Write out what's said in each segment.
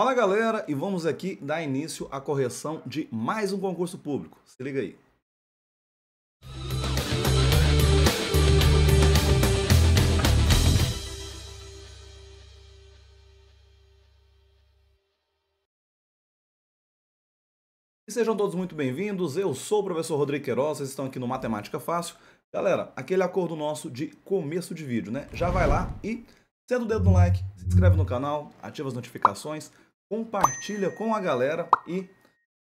Fala galera, e vamos aqui dar início à correção de mais um concurso público. Se liga aí. E sejam todos muito bem-vindos. Eu sou o professor Rodrigo Queiroz, vocês estão aqui no Matemática Fácil. Galera, aquele acordo nosso de começo de vídeo, né? Já vai lá e cedo o dedo no like, se inscreve no canal, ativa as notificações compartilha com a galera e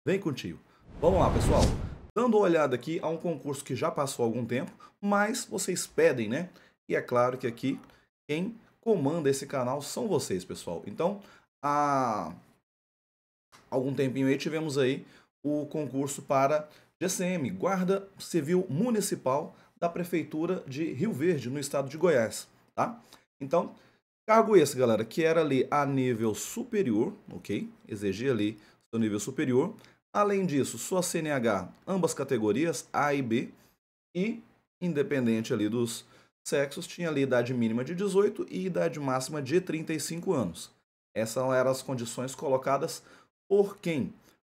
vem contigo. Vamos lá, pessoal. Dando uma olhada aqui a um concurso que já passou algum tempo, mas vocês pedem, né? E é claro que aqui quem comanda esse canal são vocês, pessoal. Então, há algum tempinho aí tivemos aí o concurso para GCM, Guarda Civil Municipal da Prefeitura de Rio Verde, no estado de Goiás, tá? Então, Cargo esse, galera, que era ali a nível superior, ok? Exigia ali seu nível superior. Além disso, sua CNH, ambas categorias, A e B, e independente ali dos sexos, tinha ali idade mínima de 18 e idade máxima de 35 anos. Essas eram as condições colocadas por quem?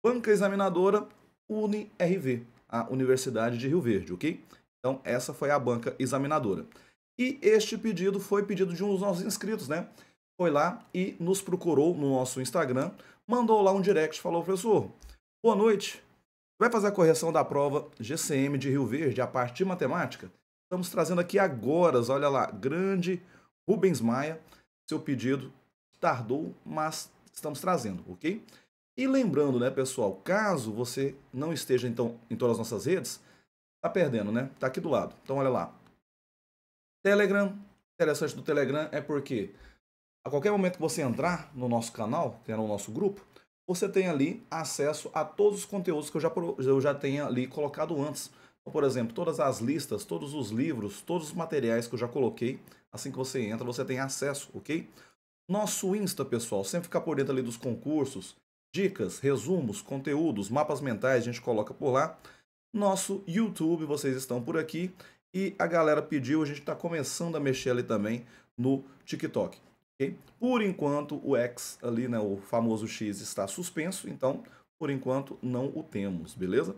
Banca Examinadora UniRV, a Universidade de Rio Verde, ok? Então, essa foi a banca examinadora. E este pedido foi pedido de um dos nossos inscritos, né? Foi lá e nos procurou no nosso Instagram, mandou lá um direct, falou, professor, boa noite, vai fazer a correção da prova GCM de Rio Verde, a parte de matemática? Estamos trazendo aqui agora, olha lá, grande Rubens Maia, seu pedido tardou, mas estamos trazendo, ok? E lembrando, né, pessoal, caso você não esteja então em todas as nossas redes, tá perdendo, né? Tá aqui do lado. Então olha lá, Telegram. Interessante do Telegram é porque a qualquer momento que você entrar no nosso canal, que é no nosso grupo, você tem ali acesso a todos os conteúdos que eu já, eu já ali colocado antes. Então, por exemplo, todas as listas, todos os livros, todos os materiais que eu já coloquei, assim que você entra, você tem acesso, ok? Nosso Insta, pessoal, sempre ficar por dentro ali dos concursos, dicas, resumos, conteúdos, mapas mentais, a gente coloca por lá. Nosso YouTube, vocês estão por aqui. E a galera pediu, a gente está começando a mexer ali também no TikTok. Okay? Por enquanto, o X ali, né, o famoso X, está suspenso, então, por enquanto, não o temos, beleza?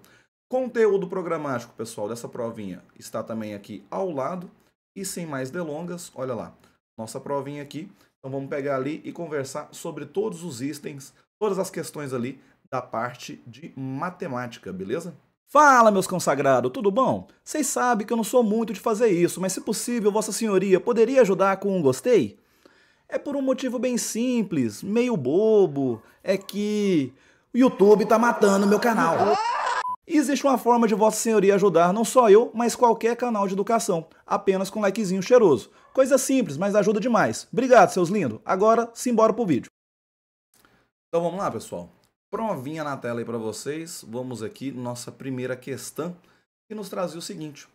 Conteúdo programático, pessoal, dessa provinha está também aqui ao lado. E sem mais delongas, olha lá, nossa provinha aqui. Então vamos pegar ali e conversar sobre todos os itens, todas as questões ali da parte de matemática, beleza? Fala, meus consagrados, tudo bom? Vocês sabem que eu não sou muito de fazer isso, mas se possível, Vossa Senhoria poderia ajudar com um gostei? É por um motivo bem simples, meio bobo, é que o YouTube tá matando meu canal. existe uma forma de Vossa Senhoria ajudar não só eu, mas qualquer canal de educação, apenas com um likezinho cheiroso. Coisa simples, mas ajuda demais. Obrigado, seus lindos. Agora, simbora pro vídeo. Então vamos lá, pessoal provinha na tela aí para vocês. Vamos aqui, nossa primeira questão, que nos trazia o seguinte.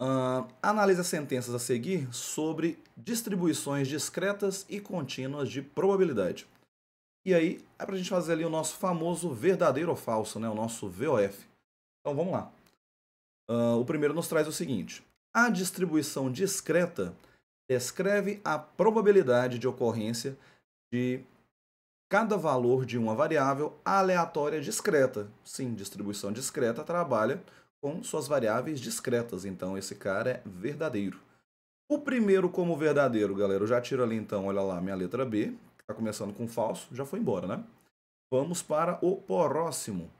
Uh, analise as sentenças a seguir sobre distribuições discretas e contínuas de probabilidade. E aí, é para a gente fazer ali o nosso famoso verdadeiro ou falso, né? o nosso VOF. Então vamos lá. Uh, o primeiro nos traz o seguinte. A distribuição discreta descreve a probabilidade de ocorrência de cada valor de uma variável aleatória discreta. Sim, distribuição discreta trabalha com suas variáveis discretas, então esse cara é verdadeiro. O primeiro como verdadeiro, galera, eu já tiro ali então, olha lá, minha letra B, está começando com falso, já foi embora, né? Vamos para o próximo.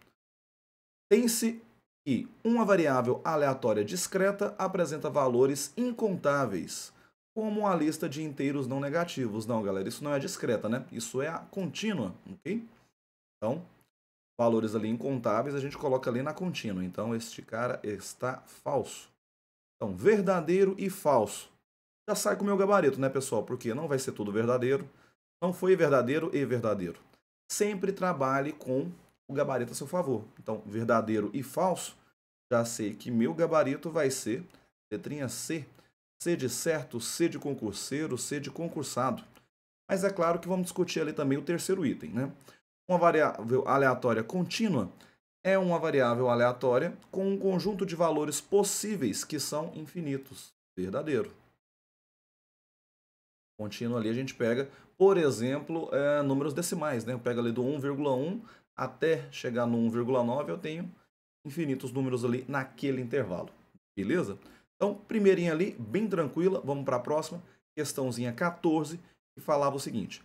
Tem-se que uma variável aleatória discreta apresenta valores incontáveis como a lista de inteiros não negativos. Não, galera, isso não é discreta, né? Isso é a contínua, ok? Então, valores ali incontáveis a gente coloca ali na contínua. Então, este cara está falso. Então, verdadeiro e falso. Já sai com o meu gabarito, né, pessoal? Porque não vai ser tudo verdadeiro. Não foi verdadeiro e verdadeiro. Sempre trabalhe com o gabarito a seu favor. Então, verdadeiro e falso, já sei que meu gabarito vai ser letrinha C, sede certo, sede concurseiro, sede concursado. Mas é claro que vamos discutir ali também o terceiro item, né? Uma variável aleatória contínua é uma variável aleatória com um conjunto de valores possíveis que são infinitos. Verdadeiro. Contínuo ali a gente pega, por exemplo, é, números decimais. Né? Eu pego ali do 1,1 até chegar no 1,9, eu tenho infinitos números ali naquele intervalo. Beleza? Então, primeirinha ali, bem tranquila, vamos para a próxima. Questãozinha 14, que falava o seguinte.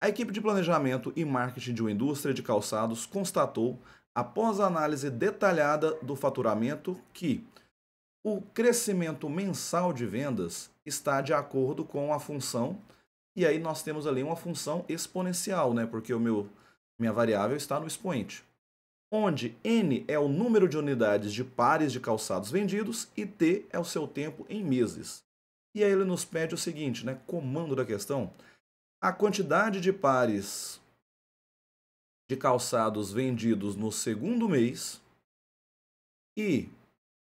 A equipe de planejamento e marketing de uma indústria de calçados constatou, após a análise detalhada do faturamento, que o crescimento mensal de vendas está de acordo com a função, e aí nós temos ali uma função exponencial, né? Porque o meu minha variável está no expoente onde N é o número de unidades de pares de calçados vendidos e T é o seu tempo em meses. E aí ele nos pede o seguinte, né, comando da questão, a quantidade de pares de calçados vendidos no segundo mês e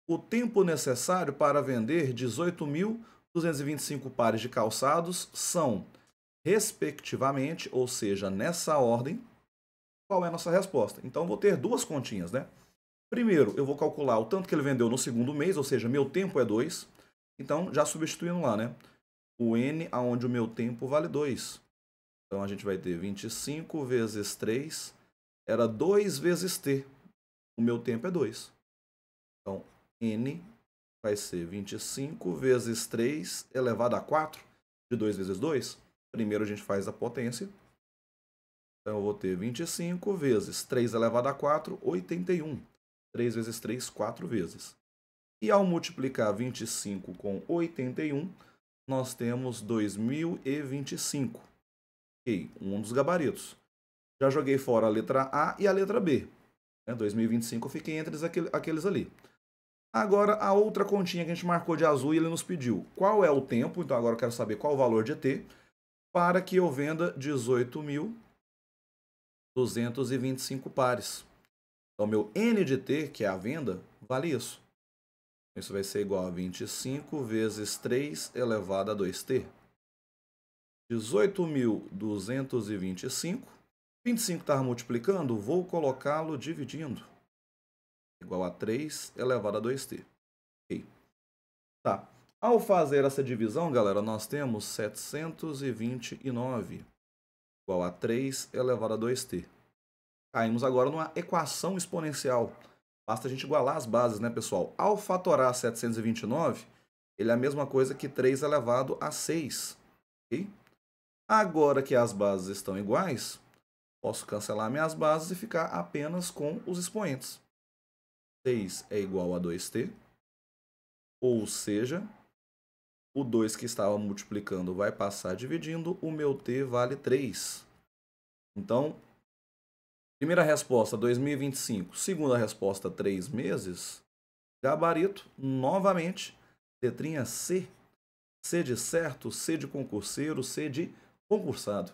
o tempo necessário para vender 18.225 pares de calçados são, respectivamente, ou seja, nessa ordem, qual é a nossa resposta. Então, vou ter duas continhas, né? Primeiro, eu vou calcular o tanto que ele vendeu no segundo mês, ou seja, meu tempo é 2. Então, já substituindo lá, né? O N, aonde o meu tempo vale 2. Então, a gente vai ter 25 vezes 3, era 2 vezes T. O meu tempo é 2. Então, N vai ser 25 vezes 3 elevado a 4, de 2 vezes 2. Primeiro a gente faz a potência, então eu vou ter 25 vezes 3 elevado a 4, 81. 3 vezes 3, 4 vezes. E ao multiplicar 25 com 81, nós temos 2025. Ok, um dos gabaritos. Já joguei fora a letra A e a letra B. Né? 2025 eu fiquei entre aqueles ali. Agora, a outra continha que a gente marcou de azul e ele nos pediu qual é o tempo, então agora eu quero saber qual o valor de ET, para que eu venda 18 225 pares. Então, meu N de T, que é a venda, vale isso. Isso vai ser igual a 25 vezes 3 elevado a 2t. 18.225. 25 está multiplicando, vou colocá-lo dividindo. Igual a 3 elevado a 2t. Ok. Tá. Ao fazer essa divisão, galera, nós temos 729 igual a 3 elevado a 2t. Caímos agora numa equação exponencial. Basta a gente igualar as bases, né, pessoal? Ao fatorar 729, ele é a mesma coisa que 3 elevado a 6. Okay? Agora que as bases estão iguais, posso cancelar minhas bases e ficar apenas com os expoentes. 6 é igual a 2t, ou seja, o 2 que estava multiplicando vai passar dividindo. O meu t vale 3. Então, primeira resposta, 2025. Segunda resposta, 3 meses. Gabarito, novamente, letrinha C. C de certo, C de concurseiro, C de concursado.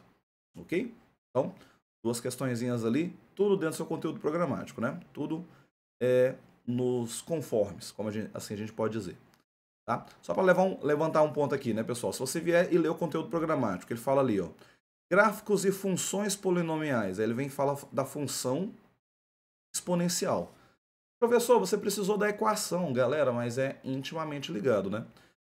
Ok? Então, duas questõezinhas ali, tudo dentro do seu conteúdo programático, né? Tudo é, nos conformes, como a gente, assim a gente pode dizer. Tá? Só para um, levantar um ponto aqui, né, pessoal? Se você vier e ler o conteúdo programático, ele fala ali, ó, gráficos e funções polinomiais. Aí ele vem e fala da função exponencial. Professor, você precisou da equação, galera, mas é intimamente ligado, né?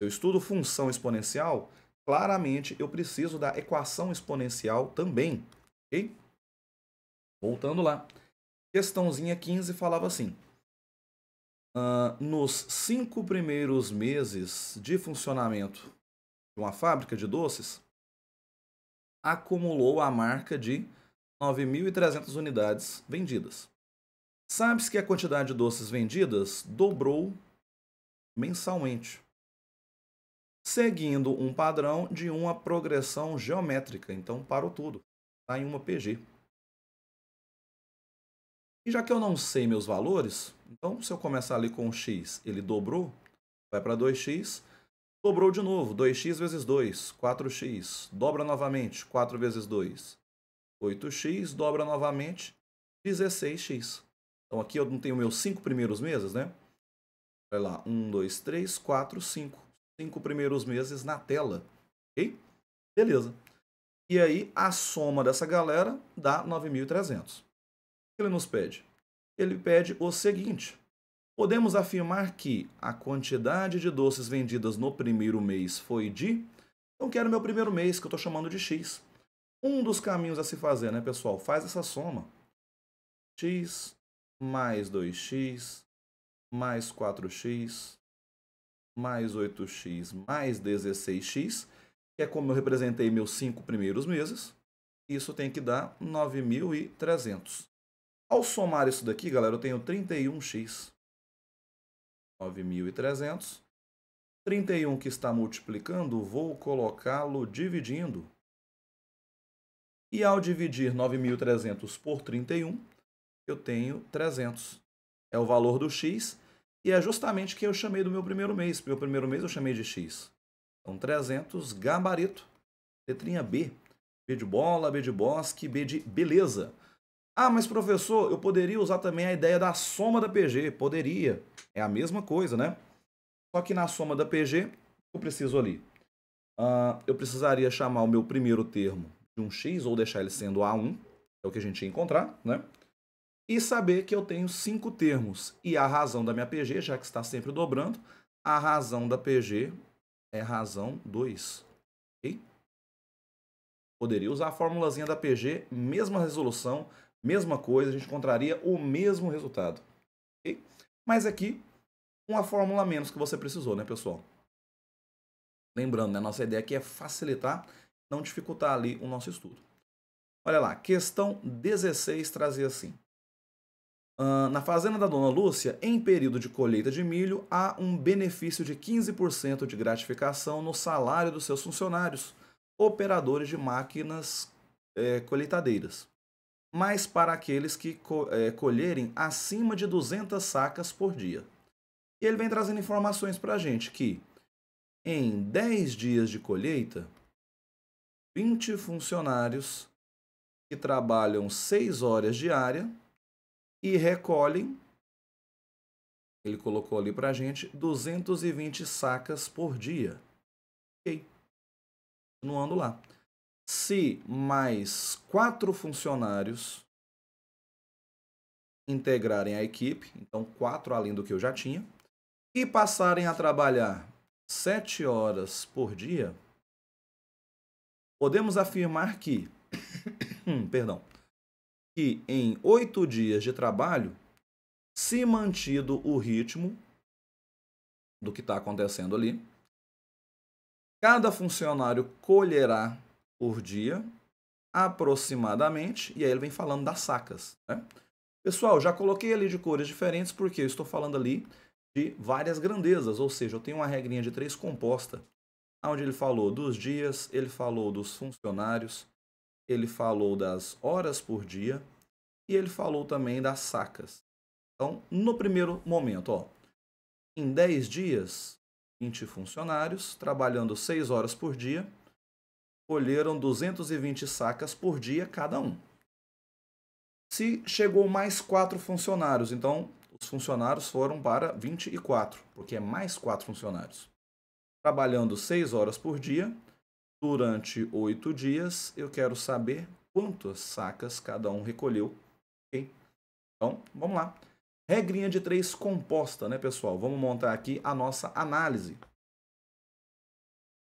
Eu estudo função exponencial, claramente eu preciso da equação exponencial também, ok? Voltando lá. Questãozinha 15 falava assim: uh, nos cinco primeiros meses de funcionamento de uma fábrica de doces, acumulou a marca de 9.300 unidades vendidas. Sabe-se que a quantidade de doces vendidas dobrou mensalmente, seguindo um padrão de uma progressão geométrica. Então, parou tudo. Está em uma PG. E já que eu não sei meus valores, então, se eu começar ali com x, ele dobrou, vai para 2x, dobrou de novo, 2x vezes 2, 4x, dobra novamente, 4 vezes 2, 8x, dobra novamente, 16x. Então aqui eu não tenho meus 5 primeiros meses, né? Vai lá, 1, 2, 3, 4, 5. 5 primeiros meses na tela, ok? Beleza. E aí a soma dessa galera dá 9.300. O que ele nos pede? ele pede o seguinte: podemos afirmar que a quantidade de doces vendidas no primeiro mês foi de. Então, quero meu primeiro mês, que eu estou chamando de X. Um dos caminhos a se fazer, né, pessoal? Faz essa soma. X mais 2x mais 4x mais 8x mais 16x, que é como eu representei meus cinco primeiros meses. Isso tem que dar 9.300. Ao somar isso daqui, galera, eu tenho 31x. 9.300. 31 que está multiplicando, vou colocá-lo dividindo. E ao dividir 9.300 por 31, eu tenho 300. É o valor do x e é justamente que eu chamei do meu primeiro mês. Meu primeiro mês eu chamei de x. Então, 300, gabarito, letrinha B. B de bola, B de bosque, B de beleza. Ah, mas professor, eu poderia usar também a ideia da soma da PG. Poderia. É a mesma coisa, né? Só que na soma da PG, eu preciso ali? Uh, eu precisaria chamar o meu primeiro termo de um x ou deixar ele sendo A1, é o que a gente ia encontrar, né? E saber que eu tenho cinco termos. E a razão da minha PG, já que está sempre dobrando, a razão da PG é razão 2. Ok? Poderia usar a formulazinha da PG, mesma resolução, mesma coisa, a gente encontraria o mesmo resultado. Okay? Mas aqui, uma fórmula menos que você precisou, né, pessoal? Lembrando, né, nossa ideia aqui é facilitar, não dificultar ali o nosso estudo. Olha lá, questão 16 trazia assim. Uh, na fazenda da Dona Lúcia, em período de colheita de milho, há um benefício de 15% de gratificação no salário dos seus funcionários, operadores de máquinas é, colheitadeiras mas para aqueles que é, colherem acima de 200 sacas por dia. E ele vem trazendo informações para a gente que em 10 dias de colheita, 20 funcionários que trabalham 6 horas diária e recolhem, ele colocou ali para a gente, 220 sacas por dia. Ok. Continuando lá se mais quatro funcionários integrarem a equipe, então quatro além do que eu já tinha, e passarem a trabalhar sete horas por dia, podemos afirmar que, perdão, que em oito dias de trabalho, se mantido o ritmo do que está acontecendo ali, cada funcionário colherá por dia, aproximadamente, e aí ele vem falando das sacas. Né? Pessoal, já coloquei ali de cores diferentes porque eu estou falando ali de várias grandezas, ou seja, eu tenho uma regrinha de três composta, onde ele falou dos dias, ele falou dos funcionários, ele falou das horas por dia e ele falou também das sacas. Então, no primeiro momento, ó, em 10 dias, 20 funcionários, trabalhando 6 horas por dia, colheram 220 sacas por dia cada um. Se chegou mais quatro funcionários, então os funcionários foram para 24, porque é mais quatro funcionários. Trabalhando 6 horas por dia, durante 8 dias, eu quero saber quantas sacas cada um recolheu. Okay? Então, vamos lá. Regrinha de três composta, né, pessoal? Vamos montar aqui a nossa análise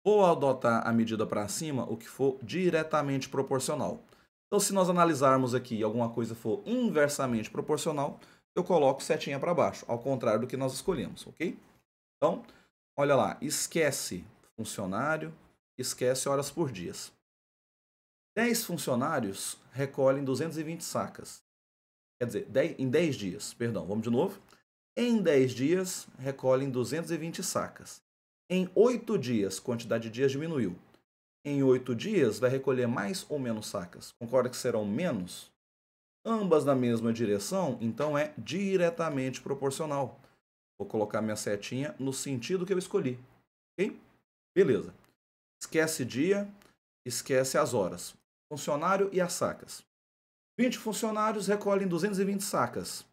ou adotar a medida para cima, o que for diretamente proporcional. Então, se nós analisarmos aqui e alguma coisa for inversamente proporcional, eu coloco setinha para baixo, ao contrário do que nós escolhemos, ok? Então, olha lá, esquece funcionário, esquece horas por dia. 10 funcionários recolhem 220 sacas. Quer dizer, 10, em 10 dias, perdão, vamos de novo. Em 10 dias, recolhem 220 sacas. Em oito dias, quantidade de dias diminuiu. Em oito dias, vai recolher mais ou menos sacas? Concorda que serão menos? Ambas na mesma direção, então é diretamente proporcional. Vou colocar minha setinha no sentido que eu escolhi. Ok? Beleza. Esquece dia, esquece as horas. Funcionário e as sacas. 20 funcionários recolhem 220 sacas.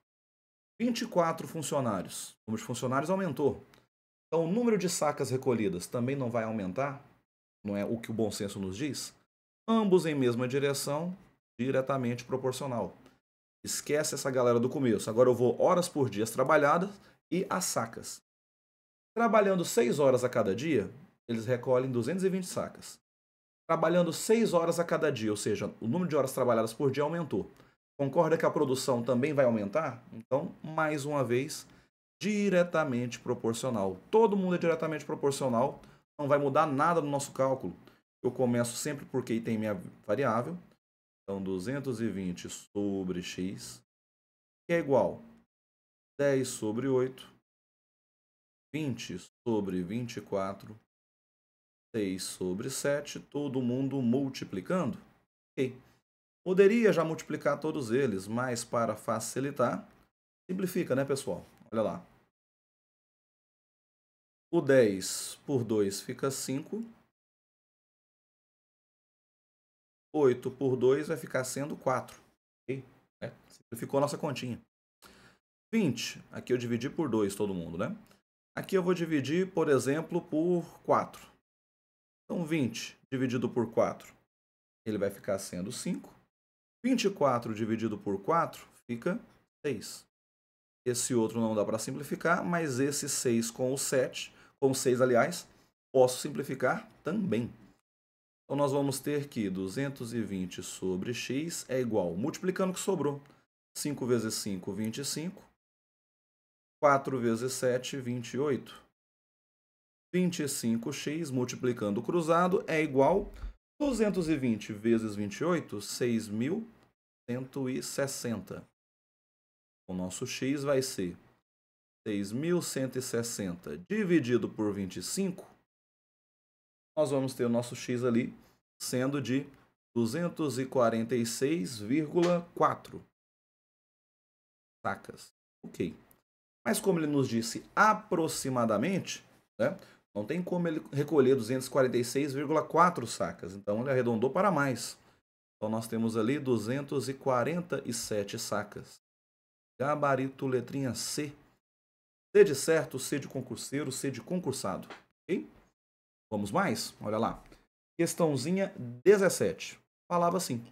24 funcionários. O número de funcionários aumentou. Então, o número de sacas recolhidas também não vai aumentar, não é o que o bom senso nos diz? Ambos em mesma direção, diretamente proporcional. Esquece essa galera do começo. Agora eu vou horas por dia trabalhadas e as sacas. Trabalhando 6 horas a cada dia, eles recolhem 220 sacas. Trabalhando 6 horas a cada dia, ou seja, o número de horas trabalhadas por dia aumentou. Concorda que a produção também vai aumentar? Então, mais uma vez, diretamente proporcional. Todo mundo é diretamente proporcional, não vai mudar nada no nosso cálculo. Eu começo sempre porque tem minha variável. Então, 220 sobre x, que é igual 10 sobre 8, 20 sobre 24, 6 sobre 7, todo mundo multiplicando. Ok. Poderia já multiplicar todos eles, mas para facilitar, simplifica, né, pessoal? Olha lá. O 10 por 2 fica 5. 8 por 2 vai ficar sendo 4. Okay? É, simplificou a nossa continha. 20. Aqui eu dividi por 2 todo mundo, né? Aqui eu vou dividir, por exemplo, por 4. Então, 20 dividido por 4, ele vai ficar sendo 5. 24 dividido por 4 fica 6. Esse outro não dá para simplificar, mas esse 6 com o 7, com 6, aliás, posso simplificar também. Então nós vamos ter que 220 sobre x é igual, multiplicando o que sobrou, 5 vezes 5, 25, 4 vezes 7, 28. 25x multiplicando o cruzado é igual 220 vezes 28, 6.160. O nosso x vai ser 6.160 dividido por 25. Nós vamos ter o nosso x ali sendo de 246,4 sacas. Ok. Mas como ele nos disse aproximadamente, né, não tem como ele recolher 246,4 sacas. Então ele arredondou para mais. Então nós temos ali 247 sacas. Gabarito, letrinha C. C de certo, C de concurseiro, C de concursado. Ok? Vamos mais? Olha lá. Questãozinha 17. Falava assim.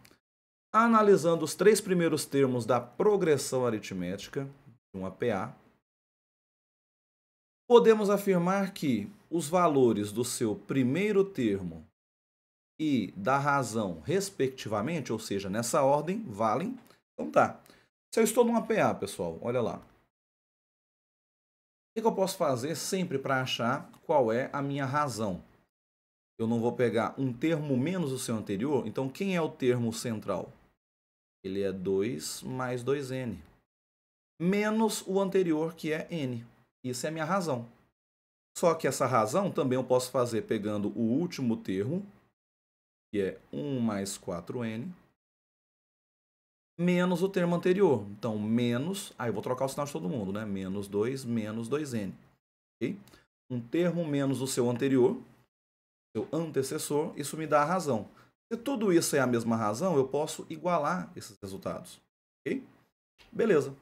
Analisando os três primeiros termos da progressão aritmética de uma PA, podemos afirmar que os valores do seu primeiro termo e da razão, respectivamente, ou seja, nessa ordem, valem. Então tá. Se eu estou numa PA, pessoal, olha lá. O que eu posso fazer sempre para achar qual é a minha razão? Eu não vou pegar um termo menos o seu anterior, então quem é o termo central? Ele é 2 mais 2n. Menos o anterior, que é n. Isso é a minha razão. Só que essa razão também eu posso fazer pegando o último termo, que é 1 mais 4n, menos o termo anterior. Então, menos, aí eu vou trocar o sinal de todo mundo, né? Menos 2, menos 2n. Okay? Um termo menos o seu anterior, seu antecessor, isso me dá a razão. Se tudo isso é a mesma razão, eu posso igualar esses resultados. Ok? Beleza.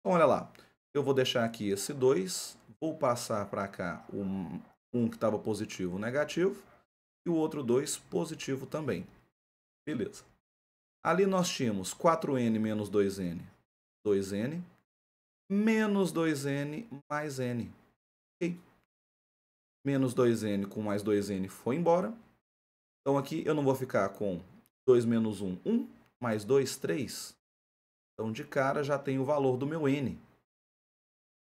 Então, olha lá. Eu vou deixar aqui esse 2, vou passar para cá o um, um que estava positivo negativo, e o outro 2 positivo também. Beleza. Ali nós tínhamos 4n menos 2n, 2n, menos 2n mais n. Okay. Menos 2n com mais 2n foi embora. Então aqui eu não vou ficar com 2 menos 1, 1, mais 2, 3. Então de cara já tem o valor do meu n.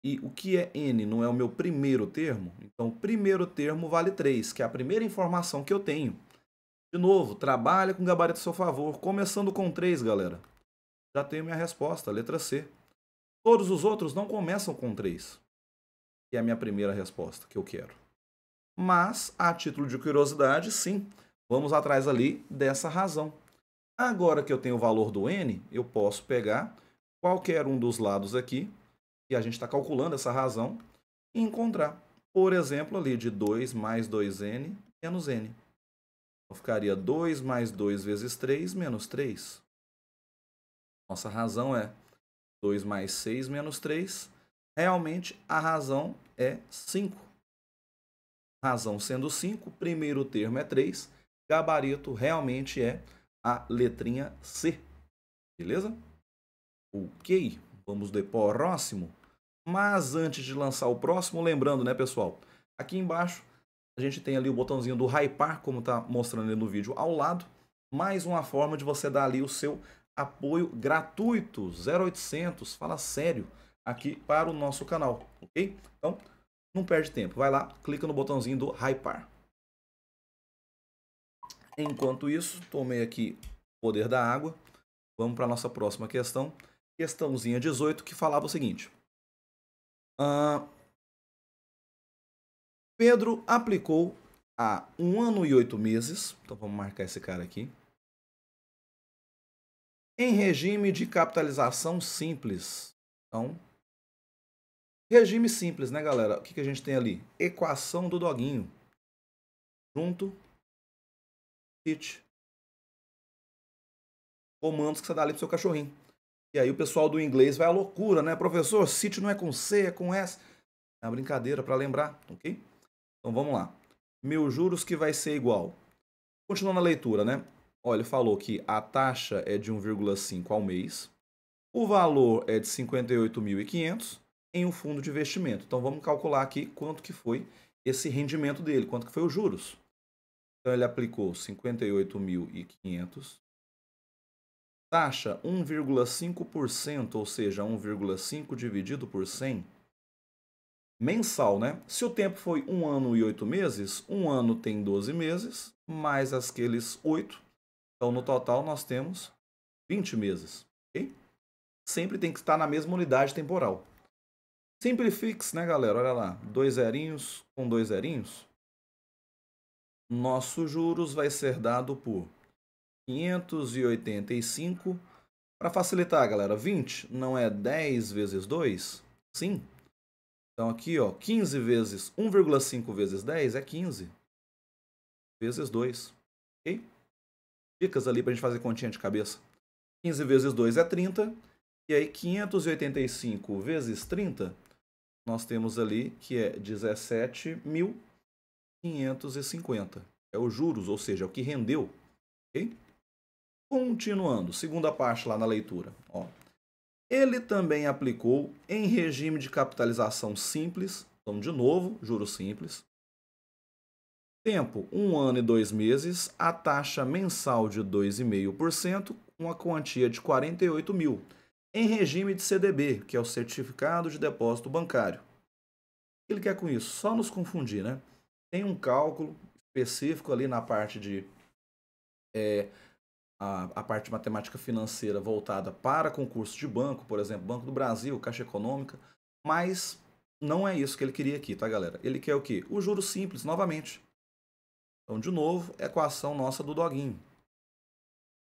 E o que é n? Não é o meu primeiro termo? Então o primeiro termo vale 3, que é a primeira informação que eu tenho. De novo, trabalha com gabarito a seu favor, começando com 3, galera. Já tenho minha resposta, letra C. Todos os outros não começam com 3. E é a minha primeira resposta que eu quero. Mas, a título de curiosidade, sim, vamos atrás ali dessa razão. Agora que eu tenho o valor do n, eu posso pegar qualquer um dos lados aqui, e a gente está calculando essa razão, e encontrar, por exemplo, ali de 2 mais 2n menos n. Então, ficaria 2 mais 2 vezes 3 menos 3. Nossa razão é 2 mais 6 menos 3. Realmente, a razão é 5. Razão sendo 5, primeiro termo é 3. Gabarito realmente é a letrinha C. Beleza? Ok, vamos depor próximo. Mas antes de lançar o próximo, lembrando, né, pessoal? Aqui embaixo a gente tem ali o botãozinho do hypar, como está mostrando ali no vídeo ao lado. Mais uma forma de você dar ali o seu apoio gratuito, 0800, fala sério, aqui para o nosso canal, ok? Então, não perde tempo, vai lá, clica no botãozinho do hypar. Enquanto isso, tomei aqui o poder da água. Vamos para a nossa próxima questão. Questãozinha 18, que falava o seguinte. Uh, Pedro aplicou há um ano e oito meses, então vamos marcar esse cara aqui, em regime de capitalização simples. Então, regime simples, né, galera? O que, que a gente tem ali? Equação do doguinho. Junto, sit, comandos que você dá ali pro seu cachorrinho. E aí o pessoal do inglês vai à loucura, né? Professor, sit não é com C, é com S. É uma brincadeira para lembrar, ok? Então vamos lá. Meus juros que vai ser igual. Continuando a leitura, né? Olha, ele falou que a taxa é de 1,5 ao mês, o valor é de 58.500 em um fundo de investimento. Então vamos calcular aqui quanto que foi esse rendimento dele, quanto que foi os juros. Então ele aplicou 58.500 taxa 1,5%, ou seja, 1,5 dividido por 100 mensal, né? Se o tempo foi um ano e oito meses, um ano tem 12 meses, mais aqueles oito. Então, no total, nós temos 20 meses. ok? Sempre tem que estar na mesma unidade temporal. Simplifix, né, galera? Olha lá. Dois zerinhos com dois zerinhos. Nosso juros vai ser dado por 585. Para facilitar, galera, 20 não é 10 vezes 2? Sim, então aqui, ó, 15 vezes 1,5 vezes 10 é 15. Vezes 2. Ok? Dicas ali para a gente fazer continha de cabeça. 15 vezes 2 é 30. E aí 585 vezes 30, nós temos ali que é 17.550. É os juros, ou seja, é o que rendeu. Ok? Continuando, segunda parte lá na leitura. Ó, ele também aplicou em regime de capitalização simples, então, de novo, juros simples. Tempo: um ano e dois meses, a taxa mensal de 2,5%, uma quantia de 48 mil, em regime de CDB, que é o Certificado de Depósito Bancário. Ele quer com isso só nos confundir, né? Tem um cálculo específico ali na parte de é, a, a parte de matemática financeira voltada para concurso de banco, por exemplo, Banco do Brasil, Caixa Econômica, mas não é isso que ele queria aqui, tá, galera? Ele quer o quê? O juro simples, novamente. Então, de novo, equação é nossa do doguinho.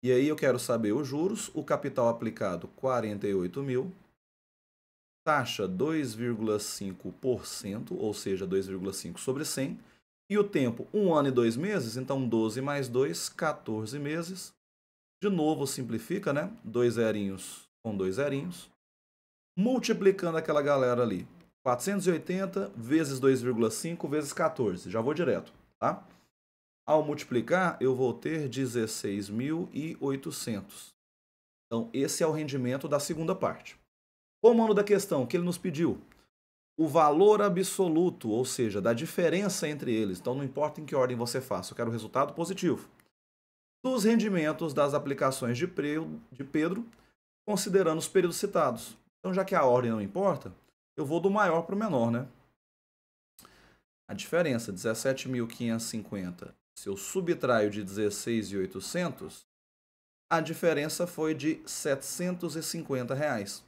E aí eu quero saber os juros, o capital aplicado 48 mil, taxa 2,5%, ou seja, 2,5 sobre 100, e o tempo 1 um ano e 2 meses, então 12 mais 2, 14 meses, de novo, simplifica, né? Dois zerinhos com dois zerinhos. Multiplicando aquela galera ali. 480 vezes 2,5 vezes 14. Já vou direto, tá? Ao multiplicar, eu vou ter 16.800. Então, esse é o rendimento da segunda parte. Comando da questão que ele nos pediu. O valor absoluto, ou seja, da diferença entre eles. Então, não importa em que ordem você faça, eu quero resultado positivo dos rendimentos das aplicações de Pedro, considerando os períodos citados. Então, já que a ordem não importa, eu vou do maior para o menor, né? A diferença, 17.550, se eu subtraio de 16.800, a diferença foi de 750. Reais.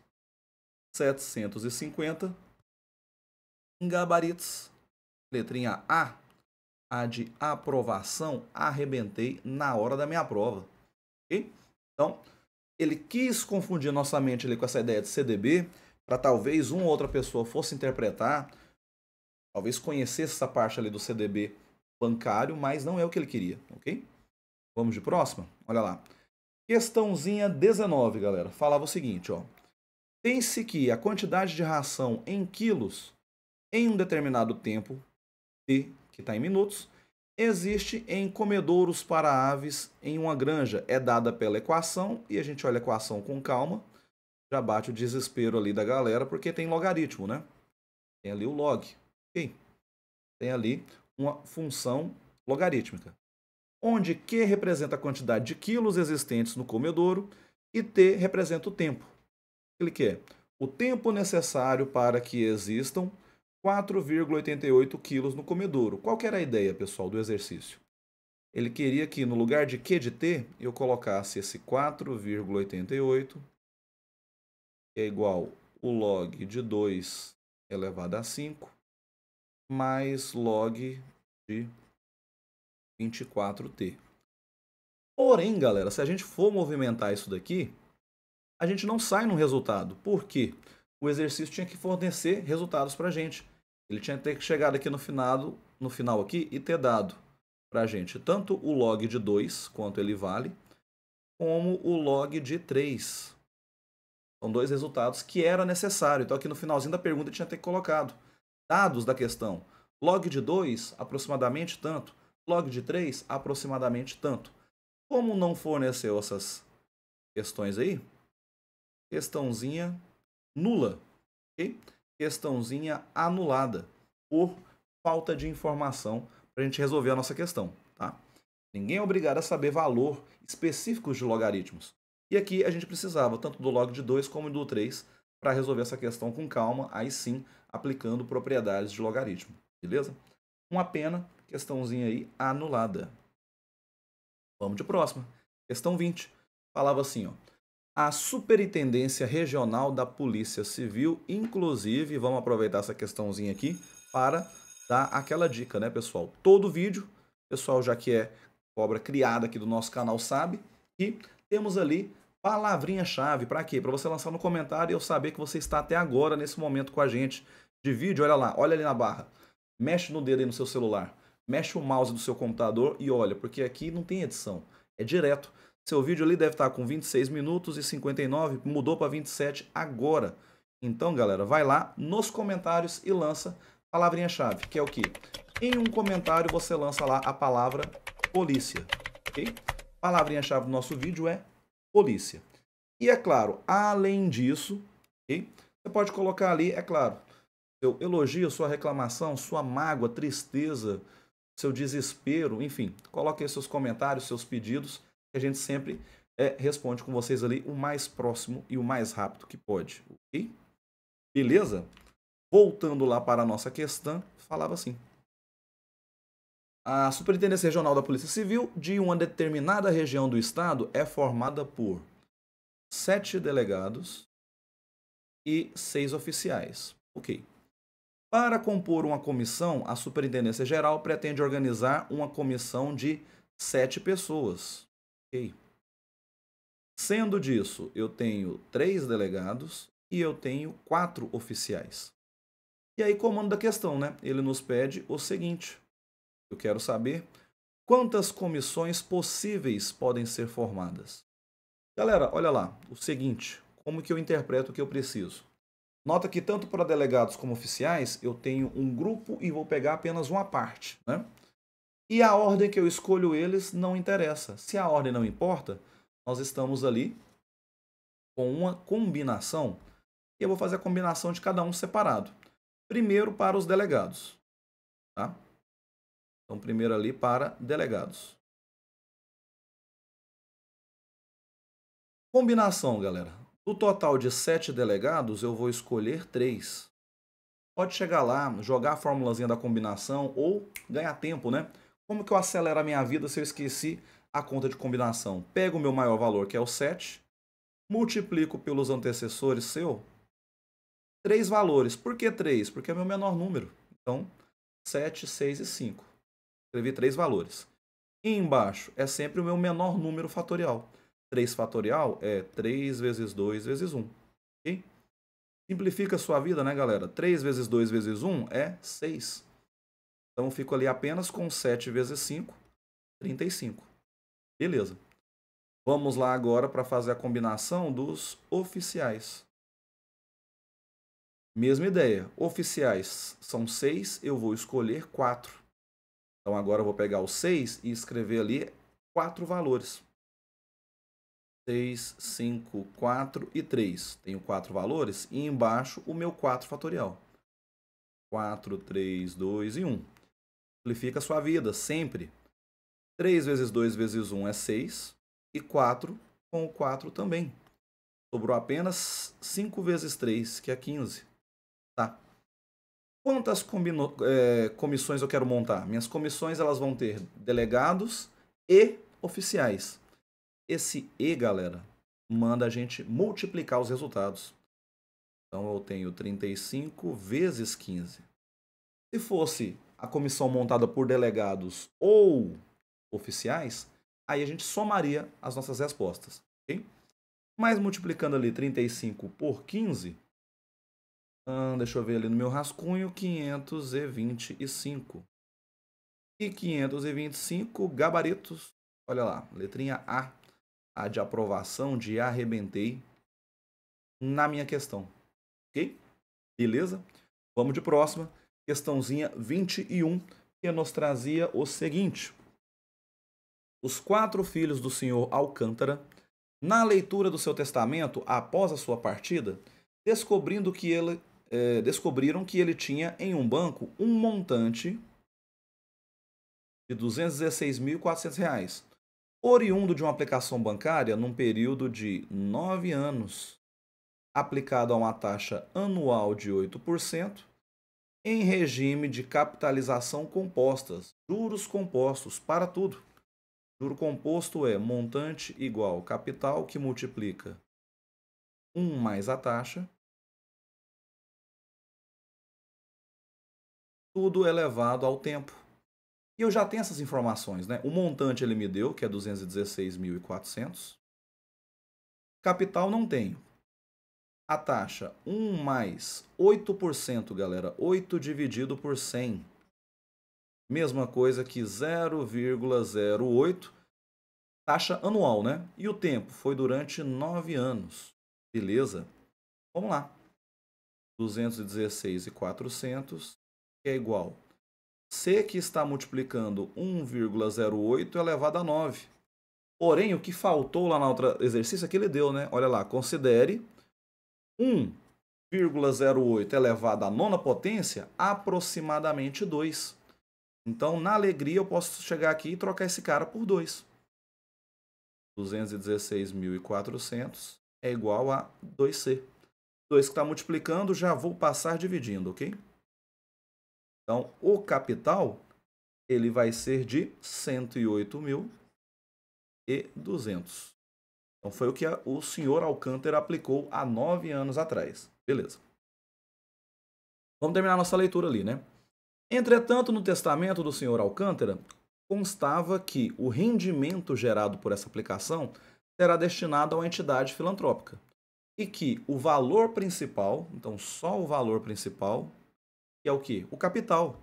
750 em gabaritos, letrinha A, a de aprovação, arrebentei na hora da minha prova. ok? Então, ele quis confundir nossa mente ali com essa ideia de CDB, para talvez uma ou outra pessoa fosse interpretar, talvez conhecesse essa parte ali do CDB bancário, mas não é o que ele queria, ok? Vamos de próxima? Olha lá. Questãozinha 19, galera. Falava o seguinte, ó. Tem-se que a quantidade de ração em quilos em um determinado tempo T que está em minutos, existe em comedouros para aves em uma granja. É dada pela equação, e a gente olha a equação com calma, já bate o desespero ali da galera, porque tem logaritmo, né? Tem ali o log. Tem ali uma função logarítmica. Onde Q representa a quantidade de quilos existentes no comedouro e T representa o tempo. que é o tempo necessário para que existam 4,88 quilos no comedouro. Qual era a ideia, pessoal, do exercício? Ele queria que no lugar de Q de T, eu colocasse esse 4,88, que é igual o log de 2 elevado a 5, mais log de 24t. Porém, galera, se a gente for movimentar isso daqui, a gente não sai num resultado. Por quê? O exercício tinha que fornecer resultados para a gente. Ele tinha que ter chegado aqui no final no final aqui e ter dado para a gente tanto o log de 2, quanto ele vale, como o log de 3. São dois resultados que era necessário. Então aqui no finalzinho da pergunta tinha que ter colocado dados da questão. Log de 2, aproximadamente tanto. Log de 3, aproximadamente tanto. Como não forneceu essas questões aí, questãozinha nula. ok? questãozinha anulada por falta de informação para a gente resolver a nossa questão. Tá? Ninguém é obrigado a saber valor específicos de logaritmos. E aqui a gente precisava tanto do log de 2 como do 3 para resolver essa questão com calma, aí sim aplicando propriedades de logaritmo. Beleza? Uma pena, questãozinha aí anulada. Vamos de próxima. Questão 20. Falava assim, ó a Superintendência Regional da Polícia Civil, inclusive, vamos aproveitar essa questãozinha aqui para dar aquela dica, né, pessoal? Todo vídeo, pessoal, já que é cobra criada aqui do nosso canal, sabe que temos ali palavrinha-chave para quê? Para você lançar no comentário e eu saber que você está até agora nesse momento com a gente de vídeo. Olha lá, olha ali na barra. Mexe no dedo aí no seu celular. Mexe o mouse do seu computador e olha, porque aqui não tem edição. É direto. Seu vídeo ali deve estar com 26 minutos e 59, mudou para 27 agora. Então, galera, vai lá nos comentários e lança palavrinha-chave, que é o quê? Em um comentário você lança lá a palavra polícia, ok? Palavrinha-chave do nosso vídeo é polícia. E é claro, além disso, okay? você pode colocar ali, é claro, seu elogio, sua reclamação, sua mágoa, tristeza, seu desespero, enfim, coloque aí seus comentários, seus pedidos a gente sempre é, responde com vocês ali o mais próximo e o mais rápido que pode, ok? Beleza? Voltando lá para a nossa questão, falava assim. A Superintendência Regional da Polícia Civil de uma determinada região do estado é formada por sete delegados e seis oficiais. Ok. Para compor uma comissão, a Superintendência Geral pretende organizar uma comissão de sete pessoas. Ok. Sendo disso, eu tenho três delegados e eu tenho quatro oficiais. E aí, comando da questão, né? Ele nos pede o seguinte: eu quero saber quantas comissões possíveis podem ser formadas. Galera, olha lá, o seguinte, como que eu interpreto o que eu preciso? Nota que tanto para delegados como oficiais, eu tenho um grupo e vou pegar apenas uma parte, né? E a ordem que eu escolho eles não interessa. Se a ordem não importa, nós estamos ali com uma combinação. E eu vou fazer a combinação de cada um separado. Primeiro para os delegados. Tá? Então, primeiro ali para delegados. Combinação, galera. Do total de sete delegados, eu vou escolher três. Pode chegar lá, jogar a formulazinha da combinação ou ganhar tempo, né? Como que eu acelero a minha vida se eu esqueci a conta de combinação? Pego o meu maior valor, que é o 7, multiplico pelos antecessores seu, três valores. Por que três? Porque é o meu menor número. Então, 7, 6 e 5. Escrevi três valores. E embaixo é sempre o meu menor número fatorial. 3 fatorial é 3 vezes 2 vezes 1. Okay? Simplifica a sua vida, né, galera? 3 vezes 2 vezes 1 é 6. Então eu fico ali apenas com 7 vezes 5, 35. Beleza. Vamos lá agora para fazer a combinação dos oficiais. Mesma ideia. Oficiais são 6, eu vou escolher 4. Então agora eu vou pegar o 6 e escrever ali 4 valores. 6, 5, 4 e 3. Tenho 4 valores e embaixo o meu 4 fatorial. 4, 3, 2 e 1 simplifica a sua vida, sempre. 3 vezes 2 vezes 1 é 6, e 4 com o 4 também. Sobrou apenas 5 vezes 3, que é 15. Tá? Quantas combino, é, comissões eu quero montar? Minhas comissões elas vão ter delegados e oficiais. Esse E, galera, manda a gente multiplicar os resultados. Então eu tenho 35 vezes 15. Se fosse a comissão montada por delegados ou oficiais, aí a gente somaria as nossas respostas. Okay? Mas multiplicando ali 35 por 15, hum, deixa eu ver ali no meu rascunho, 525. E 525 gabaritos, olha lá, letrinha A, a de aprovação de arrebentei na minha questão. Ok? Beleza? Vamos de próxima questãozinha 21, que nos trazia o seguinte: Os quatro filhos do senhor Alcântara, na leitura do seu testamento após a sua partida, descobrindo que ele é, descobriram que ele tinha em um banco um montante de R$ 216.400, oriundo de uma aplicação bancária num período de nove anos, aplicado a uma taxa anual de 8%, em regime de capitalização compostas, juros compostos para tudo. Juro composto é montante igual capital que multiplica 1 mais a taxa, tudo elevado ao tempo. E eu já tenho essas informações, né? O montante ele me deu, que é 216.400. Capital não tenho, a taxa 1 mais 8%, galera, 8 dividido por 100. Mesma coisa que 0,08, taxa anual, né? E o tempo foi durante 9 anos. Beleza? Vamos lá. 216,400 é igual C que está multiplicando 1,08 é elevado a 9. Porém, o que faltou lá no outra exercício é que ele deu, né? Olha lá, considere 1,08 elevado à nona potência, aproximadamente 2. Então, na alegria, eu posso chegar aqui e trocar esse cara por 2. 216.400 é igual a 2C. 2 que está multiplicando, já vou passar dividindo, ok? Então, o capital ele vai ser de 108.200. Então foi o que a, o senhor Alcântara aplicou há nove anos atrás. Beleza. Vamos terminar nossa leitura ali, né? Entretanto, no testamento do senhor Alcântara, constava que o rendimento gerado por essa aplicação será destinado a uma entidade filantrópica e que o valor principal, então só o valor principal, que é o que? O capital,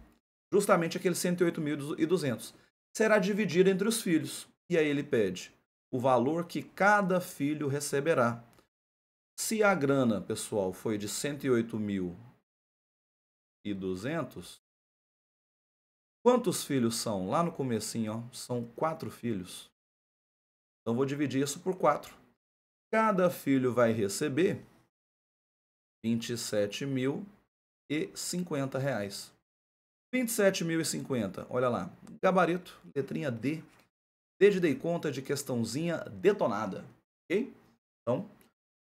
justamente aquele 108.200, será dividido entre os filhos. E aí ele pede o valor que cada filho receberá. Se a grana, pessoal, foi de 108.200, quantos filhos são? Lá no comecinho, ó, são quatro filhos. Então vou dividir isso por quatro. Cada filho vai receber R$ 27.050. 27.050, olha lá, gabarito, letrinha D, Desde dei conta de questãozinha detonada, ok? Então,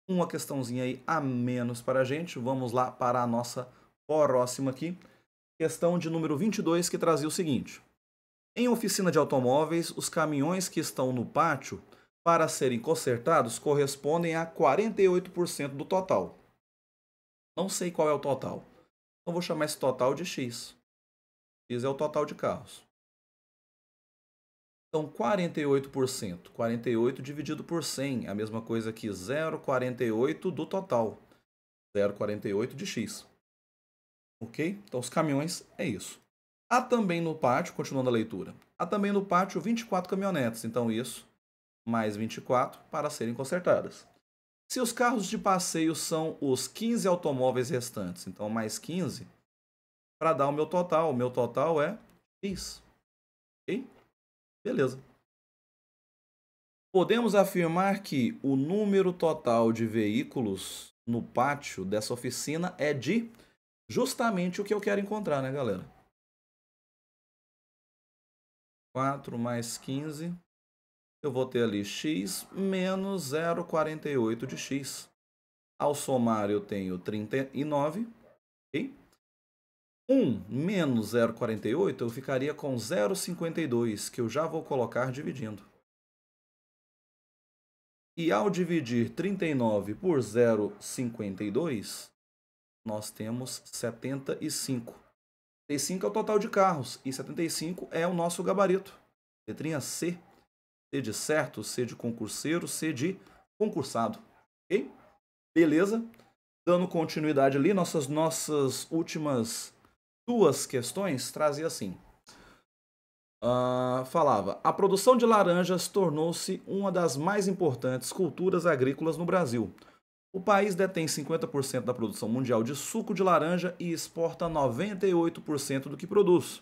uma questãozinha aí a menos para a gente. Vamos lá para a nossa próxima aqui. Questão de número 22, que trazia o seguinte. Em oficina de automóveis, os caminhões que estão no pátio para serem consertados correspondem a 48% do total. Não sei qual é o total. Então vou chamar esse total de X. X é o total de carros. Então, 48%. 48 dividido por 100, a mesma coisa que 0,48 do total. 0,48 de x. Ok? Então, os caminhões é isso. Há também no pátio, continuando a leitura, há também no pátio 24 caminhonetes. Então, isso mais 24 para serem consertadas. Se os carros de passeio são os 15 automóveis restantes, então mais 15, para dar o meu total. O meu total é X. Beleza. Podemos afirmar que o número total de veículos no pátio dessa oficina é de justamente o que eu quero encontrar, né, galera? 4 mais 15, eu vou ter ali x menos 0,48 de x. Ao somar, eu tenho 39, ok? 1 menos 0,48, eu ficaria com 0,52, que eu já vou colocar dividindo. E ao dividir 39 por 0,52, nós temos 75. 75 é o total de carros e 75 é o nosso gabarito. Letrinha C. C de certo, C de concurseiro, C de concursado. Ok? Beleza? Dando continuidade ali, nossas, nossas últimas duas questões trazia assim. Uh, falava: a produção de laranjas tornou-se uma das mais importantes culturas agrícolas no Brasil. O país detém 50% da produção mundial de suco de laranja e exporta 98% do que produz.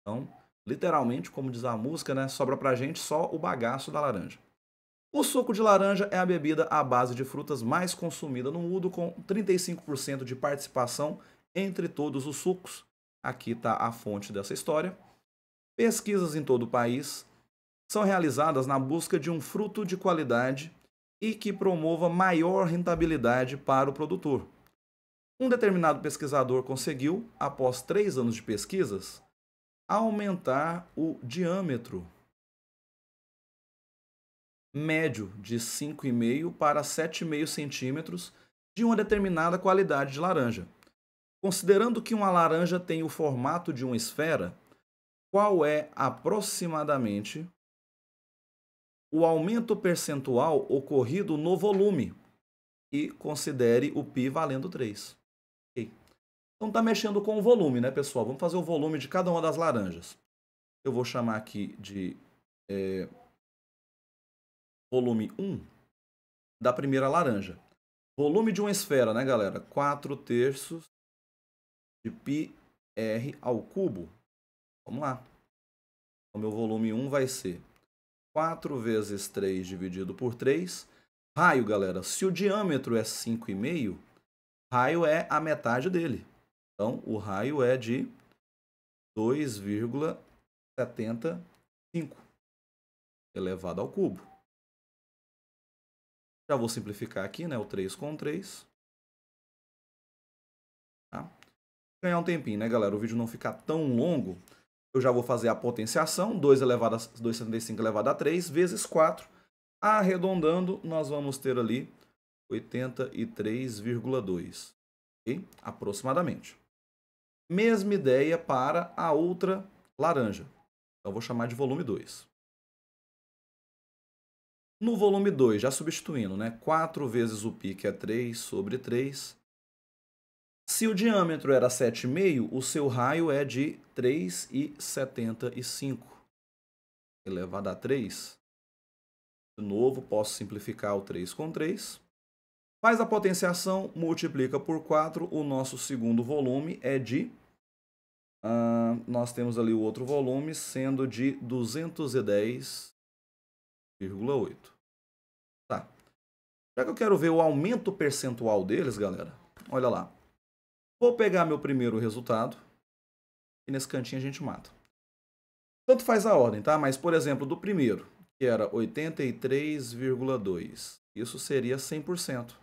Então, literalmente, como diz a música, né, sobra pra gente só o bagaço da laranja. O suco de laranja é a bebida à base de frutas mais consumida no mundo, com 35% de participação entre todos os sucos. Aqui está a fonte dessa história. Pesquisas em todo o país são realizadas na busca de um fruto de qualidade e que promova maior rentabilidade para o produtor. Um determinado pesquisador conseguiu, após três anos de pesquisas, aumentar o diâmetro médio de 5,5 para 7,5 centímetros de uma determinada qualidade de laranja. Considerando que uma laranja tem o formato de uma esfera, qual é aproximadamente o aumento percentual ocorrido no volume? E considere o π valendo 3. Okay. Então está mexendo com o volume, né, pessoal? Vamos fazer o volume de cada uma das laranjas. Eu vou chamar aqui de é, volume 1 da primeira laranja. Volume de uma esfera, né, galera? 4 terços de πr ao cubo. Vamos lá. O então, meu volume 1 vai ser 4 vezes 3 dividido por 3. Raio, galera, se o diâmetro é 5,5, raio é a metade dele. Então, o raio é de 2,75 elevado ao cubo. Já vou simplificar aqui, né? O 3 com 3. Tá? ganhar um tempinho, né, galera? O vídeo não ficar tão longo. Eu já vou fazer a potenciação, 2 elevado a 2,75 elevado a 3 vezes 4. Arredondando, nós vamos ter ali 83,2, ok? Aproximadamente. Mesma ideia para a outra laranja. Então, vou chamar de volume 2. No volume 2, já substituindo, né? 4 vezes o pique é 3 sobre 3 se o diâmetro era 7,5, o seu raio é de 3,75 elevado a 3. De novo, posso simplificar o 3 com 3. Faz a potenciação, multiplica por 4. O nosso segundo volume é de... Uh, nós temos ali o outro volume, sendo de 210,8. Tá. Já que eu quero ver o aumento percentual deles, galera, olha lá. Vou pegar meu primeiro resultado. E nesse cantinho a gente mata. Tanto faz a ordem, tá? Mas, por exemplo, do primeiro, que era 83,2. Isso seria 100%.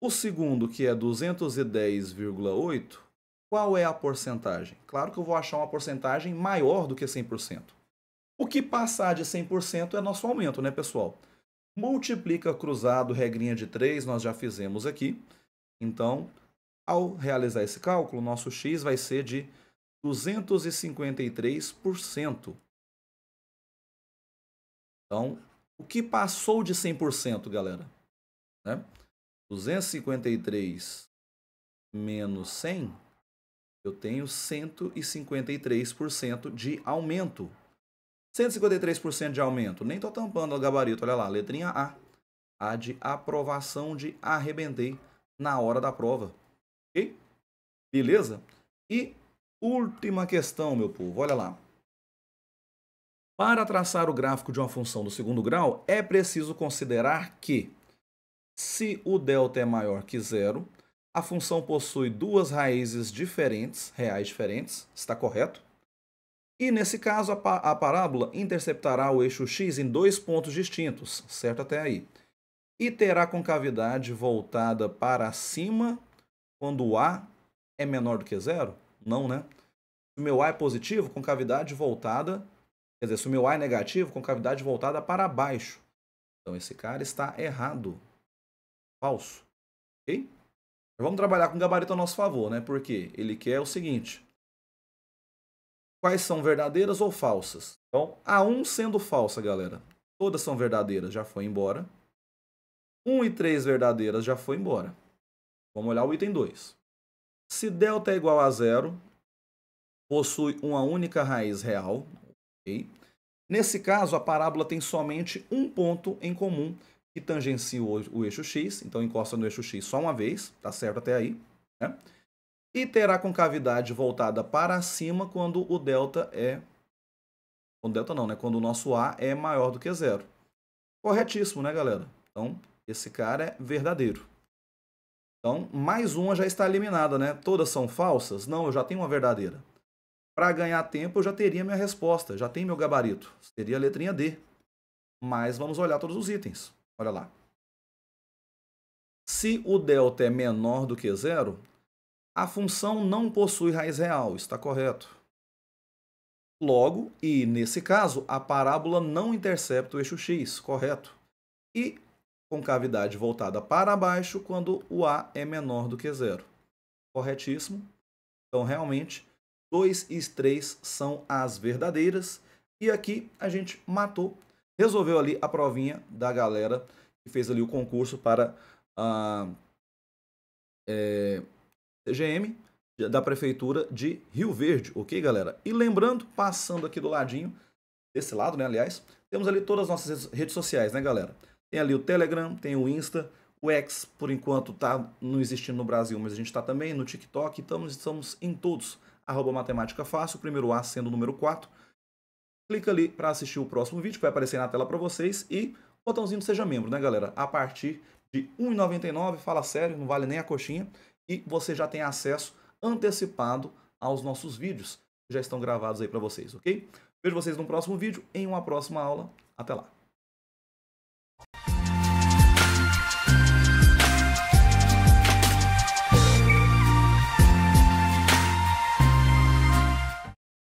O segundo, que é 210,8, qual é a porcentagem? Claro que eu vou achar uma porcentagem maior do que 100%. O que passar de 100% é nosso aumento, né, pessoal? Multiplica cruzado, regrinha de 3, nós já fizemos aqui. Então, ao realizar esse cálculo, nosso x vai ser de 253%. Então, o que passou de 100%, galera? Né? 253 menos 100, eu tenho 153% de aumento. 153% de aumento. Nem estou tampando o gabarito, olha lá, letrinha A. A de aprovação de arrebentei na hora da prova. Ok? Beleza? E última questão, meu povo, olha lá. Para traçar o gráfico de uma função do segundo grau, é preciso considerar que se o delta é maior que zero, a função possui duas raízes diferentes, reais diferentes, está correto? E nesse caso, a, a parábola interceptará o eixo x em dois pontos distintos, certo até aí e terá concavidade voltada para cima quando A é menor do que zero? Não, né? Se o meu A é positivo, concavidade voltada. Quer dizer, se o meu A é negativo, concavidade voltada para baixo. Então esse cara está errado. Falso. Ok? Vamos trabalhar com gabarito a nosso favor, né? Porque ele quer o seguinte. Quais são verdadeiras ou falsas? Então, A1 sendo falsa, galera. Todas são verdadeiras, já foi embora. 1 e 3 verdadeiras já foi embora. Vamos olhar o item 2. Se delta é igual a zero, possui uma única raiz real. Okay. Nesse caso, a parábola tem somente um ponto em comum que tangencia o, eixo x, então encosta no eixo x só uma vez, tá certo até aí, né? E terá concavidade voltada para cima quando o delta é... Quando delta não, né? Quando o nosso a é maior do que zero. Corretíssimo, né, galera? Então, esse cara é verdadeiro. Então, mais uma já está eliminada, né? Todas são falsas? Não, eu já tenho uma verdadeira. Para ganhar tempo, eu já teria minha resposta, já tem meu gabarito. Seria a letrinha D. Mas vamos olhar todos os itens. Olha lá. Se o delta é menor do que zero, a função não possui raiz real, está correto. Logo, e nesse caso, a parábola não intercepta o eixo x, correto. E concavidade voltada para baixo quando o A é menor do que zero. Corretíssimo? Então, realmente, 2 e 3 são as verdadeiras. E aqui a gente matou, resolveu ali a provinha da galera que fez ali o concurso para a é, CGM da Prefeitura de Rio Verde, ok, galera? E lembrando, passando aqui do ladinho, desse lado, né, aliás, temos ali todas as nossas redes sociais, né, galera? Tem ali o Telegram, tem o Insta, o X, por enquanto, tá não existindo no Brasil, mas a gente está também no TikTok, estamos, estamos em todos. Arroba Matemática Fácil, primeiro A sendo o número 4. Clica ali para assistir o próximo vídeo, que vai aparecer na tela para vocês. E botãozinho Seja Membro, né, galera? A partir de R$1,99, fala sério, não vale nem a coxinha. E você já tem acesso antecipado aos nossos vídeos, que já estão gravados aí para vocês, ok? Vejo vocês no próximo vídeo, em uma próxima aula. Até lá!